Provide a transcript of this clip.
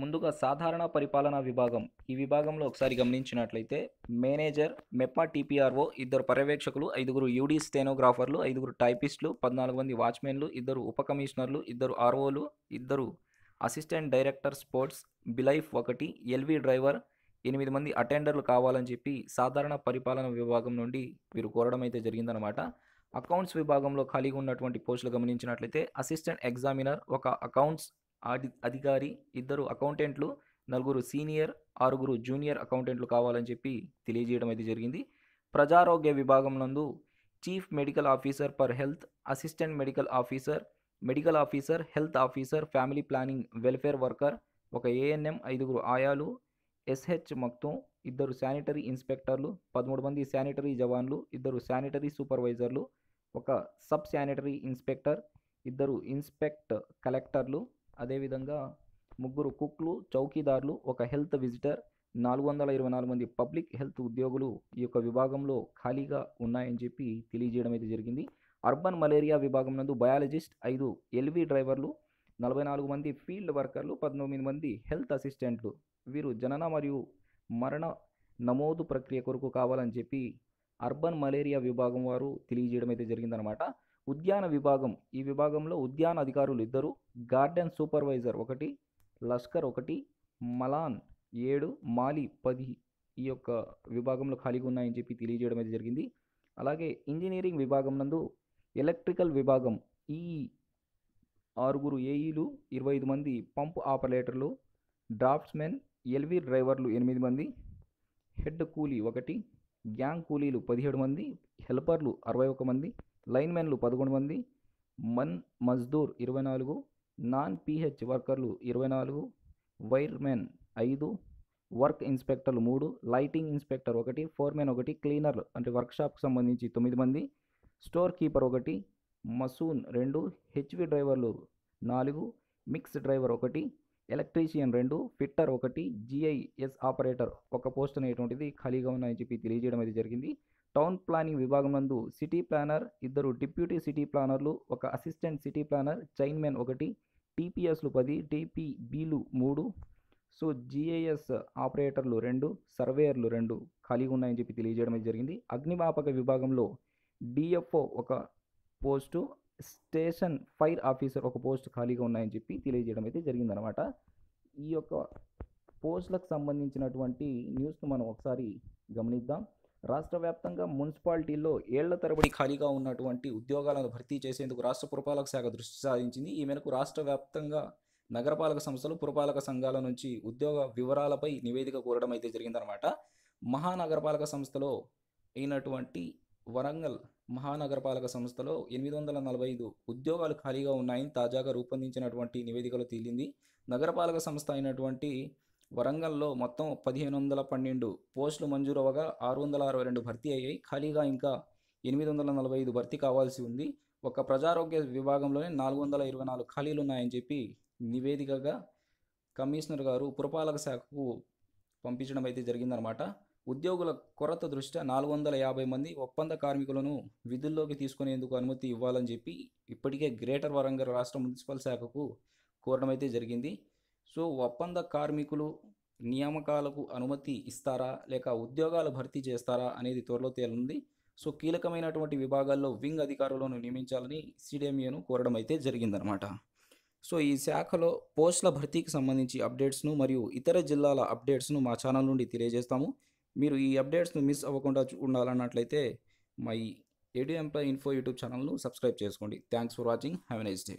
ముందుగా సాధారణ పరిపాలనా విభాగం ఈ విభాగంలో ఒకసారి గమనించినట్లయితే మేనేజర్ మెప్పా టీపీఆర్ఓ ఇద్దరు పర్యవేక్షకులు ఐదుగురు యూడీ స్టెనోగ్రాఫర్లు ఐదుగురు టైపిస్టులు పద్నాలుగు మంది వాచ్మెన్లు ఇద్దరు ఉప కమిషనర్లు ఇద్దరు ఆర్ఓలు ఇద్దరు అసిస్టెంట్ డైరెక్టర్ స్పోర్ట్స్ బిలైఫ్ ఒకటి ఎల్వి డ్రైవర్ ఎనిమిది మంది అటెండర్లు కావాలని చెప్పి సాధారణ పరిపాలన విభాగం నుండి వీరు కోరడం అయితే జరిగిందనమాట అకౌంట్స్ విభాగంలో ఖాళీగా ఉన్నటువంటి పోస్టులు గమనించినట్లయితే అసిస్టెంట్ ఎగ్జామినర్ ఒక అకౌంట్స్ అధికారి ఇద్దరు అకౌంటెంట్లు నలుగురు సీనియర్ ఆరుగురు జూనియర్ అకౌంటెంట్లు కావాలని చెప్పి తెలియజేయడం అయితే జరిగింది ప్రజారోగ్య విభాగం నందు chief medical officer per health assistant medical officer medical officer health officer family planning welfare worker ఒక ఏఎన్ఎం ఐదుగురు ఆయాలు ఎస్హెచ్ మొత్తం ఇద్దరు శానిటరీ ఇన్స్పెక్టర్లు పదమూడు మంది శానిటరీ జవాన్లు ఇద్దరు శానిటరీ సూపర్వైజర్లు ఒక సబ్ శానిటరీ ఇన్స్పెక్టర్ ఇద్దరు ఇన్స్పెక్ట్ కలెక్టర్లు అదేవిధంగా ముగ్గురు కుక్లు చౌకీదారులు ఒక హెల్త్ విజిటర్ నాలుగు వందల ఇరవై నాలుగు మంది పబ్లిక్ హెల్త్ ఉద్యోగులు ఈ యొక్క విభాగంలో ఖాళీగా ఉన్నాయని చెప్పి తెలియజేయడం అయితే జరిగింది అర్బన్ మలేరియా విభాగం నందు బయాలజిస్ట్ ఐదు ఎల్వి డ్రైవర్లు నలభై నాలుగు మంది ఫీల్డ్ వర్కర్లు పద్నొమ్మిది మంది హెల్త్ అసిస్టెంట్లు వీరు జనన మరియు మరణ నమోదు ప్రక్రియ కొరకు కావాలని చెప్పి అర్బన్ మలేరియా విభాగం వారు తెలియజేయడం అయితే జరిగిందనమాట ఉద్యాన విభాగం ఈ విభాగంలో ఉద్యాన అధికారులు ఇద్దరు గార్డెన్ సూపర్వైజర్ ఒకటి లష్కర్ ఒకటి మలాన్ ఏడు మాలి పది ఈ యొక్క విభాగంలో ఖాళీగా ఉన్నాయని చెప్పి తెలియజేయడం అయితే జరిగింది అలాగే ఇంజనీరింగ్ విభాగం నందు ఎలక్ట్రికల్ విభాగం ఈ ఆరుగురు ఏఈలు ఇరవై ఐదు మంది పంప్ ఆపరేటర్లు డ్రాఫ్ట్స్మెన్ ఎల్వీ డ్రైవర్లు ఎనిమిది మంది హెడ్ కూలీ ఒకటి గ్యాంగ్ కూలీలు పదిహేడు మంది హెల్పర్లు అరవై ఒక మంది లైన్ మెన్లు పదకొండు మంది మన్ మజ్దూర్ ఇరవై నాలుగు నాన్ పీహెచ్ వర్కర్లు ఇరవై నాలుగు వైర్మెన్ ఐదు వర్క్ ఇన్స్పెక్టర్లు మూడు లైటింగ్ ఇన్స్పెక్టర్ ఒకటి ఫోర్మెన్ ఒకటి క్లీనర్ అంటే వర్క్షాప్కి సంబంధించి తొమ్మిది మంది స్టోర్ కీపర్ ఒకటి మసూన్ రెండు హెచ్వి డ్రైవర్లు నాలుగు మిక్స్ డ్రైవర్ ఒకటి ఎలక్ట్రీషియన్ రెండు ఫిట్టర్ ఒకటి జిఐఎస్ ఆపరేటర్ ఒక పోస్ట్ అనేటువంటిది ఖాళీగా ఉన్నాయని చెప్పి తెలియజేయడం అయితే జరిగింది టౌన్ ప్లానింగ్ విభాగం నందు సిటీ ప్లానర్ ఇద్దరు డిప్యూటీ సిటీ ప్లానర్లు ఒక అసిస్టెంట్ సిటీ ప్లానర్ చైర్మన్ ఒకటి టీపీఎస్లు పది టీపీబీలు మూడు సో జిఏఎస్ ఆపరేటర్లు రెండు సర్వేయర్లు రెండు ఖాళీగా ఉన్నాయని చెప్పి తెలియజేయడం జరిగింది అగ్నిమాపక విభాగంలో డిఎఫ్ఓ ఒక పోస్టు స్టేషన్ ఫైర్ ఆఫీసర్ ఒక పోస్ట్ ఖాళీగా ఉన్నాయని చెప్పి తెలియజేయడం అయితే జరిగిందనమాట ఈ యొక్క పోస్టులకు సంబంధించినటువంటి న్యూస్ను మనం ఒకసారి గమనిద్దాం రాష్ట్ర వ్యాప్తంగా మున్సిపాలిటీల్లో ఏళ్ల తరబడి ఖాళీగా ఉన్నటువంటి ఉద్యోగాలను భర్తీ చేసేందుకు రాష్ట్ర పురపాలక శాఖ దృష్టి సాధించింది ఈ మేరకు రాష్ట్ర వ్యాప్తంగా నగరపాలక సంస్థలు పురపాలక సంఘాల నుంచి ఉద్యోగ వివరాలపై నివేదిక కోరడం అయితే జరిగిందనమాట మహానగరపాలక సంస్థలో అయినటువంటి వరంగల్ మహానగరపాలక సంస్థలో ఎనిమిది వందల నలభై ఐదు ఉద్యోగాలు ఖాళీగా ఉన్నాయని తాజాగా రూపొందించినటువంటి నివేదికలో తేలింది నగరపాలక సంస్థ అయినటువంటి వరంగల్లో మొత్తం పదిహేను వందల పన్నెండు పోస్టులు మంజూరవగా ఆరు వందల అరవై రెండు భర్తీ అయ్యాయి ఖాళీగా ఇంకా ఎనిమిది వందల నలభై ఐదు భర్తీ కావాల్సి ఉంది ఒక ప్రజారోగ్య విభాగంలోనే నాలుగు వందల ఇరవై నాలుగు ఖాళీలు ఉన్నాయని చెప్పి నివేదికగా కమిషనర్ గారు పురపాలక శాఖకు పంపించడం అయితే జరిగిందనమాట ఉద్యోగుల కొరత దృష్ట్యా నాలుగు వందల యాభై మంది ఒప్పంద కార్మికులను విధుల్లోకి తీసుకునేందుకు అనుమతి ఇవ్వాలని చెప్పి ఇప్పటికే గ్రేటర్ వరంగల్ రాష్ట్ర మున్సిపల్ శాఖకు కోరడం అయితే జరిగింది సో ఒప్పంద కార్మికులు నియామకాలకు అనుమతి ఇస్తారా లేక ఉద్యోగాలు భర్తీ చేస్తారా అనేది త్వరలో తేలుంది సో కీలకమైనటువంటి విభాగాల్లో వింగ్ అధికారులను నియమించాలని సిడిఎంఏను కోరడం అయితే జరిగిందనమాట సో ఈ శాఖలో పోస్టుల భర్తీకి సంబంధించి అప్డేట్స్ను మరియు ఇతర జిల్లాల అప్డేట్స్ను మా ఛానల్ నుండి తెలియజేస్తాము మీరు ఈ అప్డేట్స్ను మిస్ అవ్వకుండా ఉండాలన్నట్లయితే మై ఏడు ఎంప్లాయ్ ఇన్ఫో యూట్యూబ్ ఛానల్ను సబ్స్క్రైబ్ చేసుకోండి thanks for watching have a nice day